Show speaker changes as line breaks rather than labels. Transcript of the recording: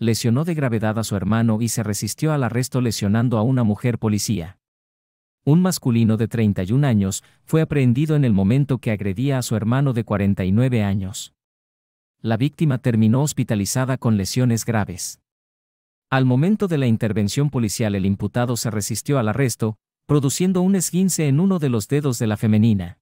lesionó de gravedad a su hermano y se resistió al arresto lesionando a una mujer policía. Un masculino de 31 años fue aprehendido en el momento que agredía a su hermano de 49 años. La víctima terminó hospitalizada con lesiones graves. Al momento de la intervención policial el imputado se resistió al arresto, produciendo un esguince en uno de los dedos de la femenina.